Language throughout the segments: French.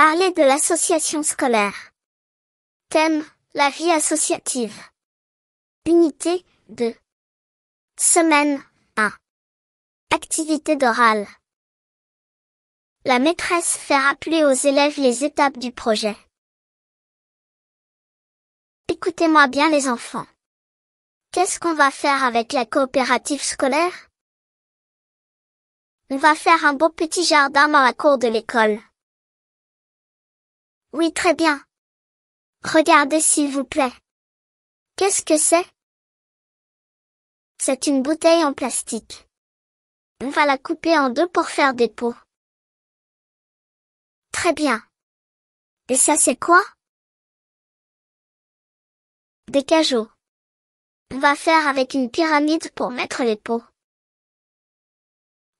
Parler de l'association scolaire. Thème, la vie associative. Unité 2. Semaine 1. Activité d'oral. La maîtresse fait rappeler aux élèves les étapes du projet. Écoutez-moi bien les enfants. Qu'est-ce qu'on va faire avec la coopérative scolaire On va faire un beau petit jardin dans la cour de l'école. Oui, très bien. Regardez s'il vous plaît. Qu'est-ce que c'est C'est une bouteille en plastique. On va la couper en deux pour faire des pots. Très bien. Et ça c'est quoi Des cajots. On va faire avec une pyramide pour mettre les pots.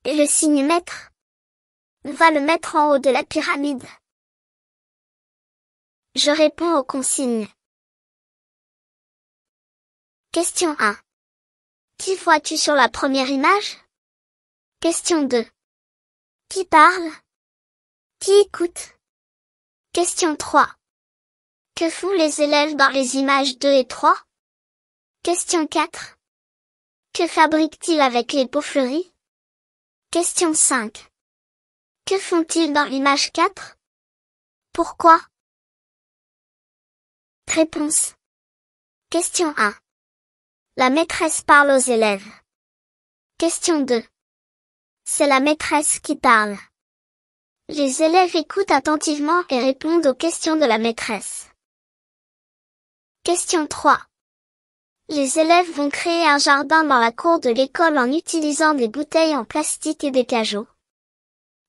Et le signe mètre On va le mettre en haut de la pyramide. Je réponds aux consignes. Question 1. Qui vois-tu sur la première image Question 2. Qui parle Qui écoute Question 3. Que font les élèves dans les images 2 et 3 Question 4. Que fabriquent-ils avec les peaux fleuries Question 5. Que font-ils dans l'image 4 Pourquoi Réponse. Question 1. La maîtresse parle aux élèves. Question 2. C'est la maîtresse qui parle. Les élèves écoutent attentivement et répondent aux questions de la maîtresse. Question 3. Les élèves vont créer un jardin dans la cour de l'école en utilisant des bouteilles en plastique et des cajots.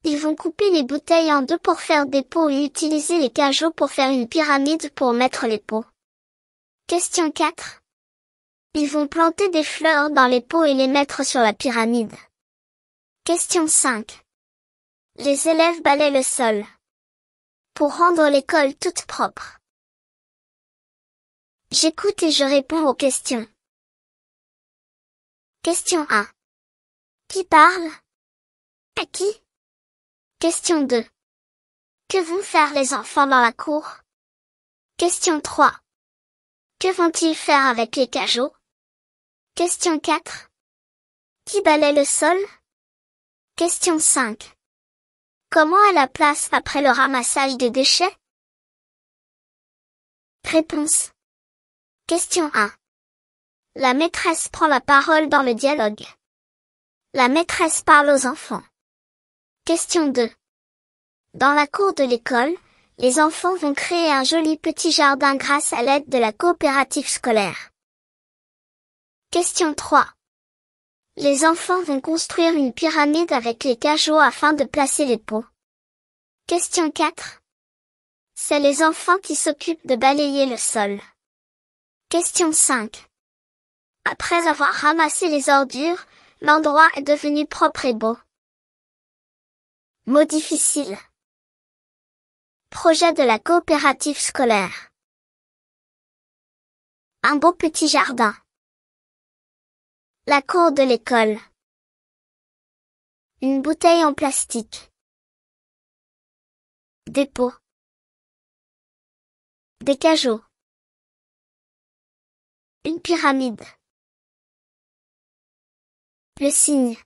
Ils vont couper les bouteilles en deux pour faire des pots et utiliser les cajots pour faire une pyramide pour mettre les pots. Question 4. Ils vont planter des fleurs dans les pots et les mettre sur la pyramide. Question 5. Les élèves balaient le sol. Pour rendre l'école toute propre. J'écoute et je réponds aux questions. Question 1. Qui parle À qui Question 2. Que vont faire les enfants dans la cour Question 3. Que vont-ils faire avec les cajots Question 4. Qui balaie le sol Question 5. Comment est la place après le ramassage des déchets Réponse. Question 1. La maîtresse prend la parole dans le dialogue. La maîtresse parle aux enfants. Question 2. Dans la cour de l'école, les enfants vont créer un joli petit jardin grâce à l'aide de la coopérative scolaire. Question 3. Les enfants vont construire une pyramide avec les cajots afin de placer les pots. Question 4. C'est les enfants qui s'occupent de balayer le sol. Question 5. Après avoir ramassé les ordures, l'endroit est devenu propre et beau. Mot difficile Projet de la coopérative scolaire. Un beau petit jardin. La cour de l'école. Une bouteille en plastique. Des pots. Des cajots. Une pyramide. Le signe.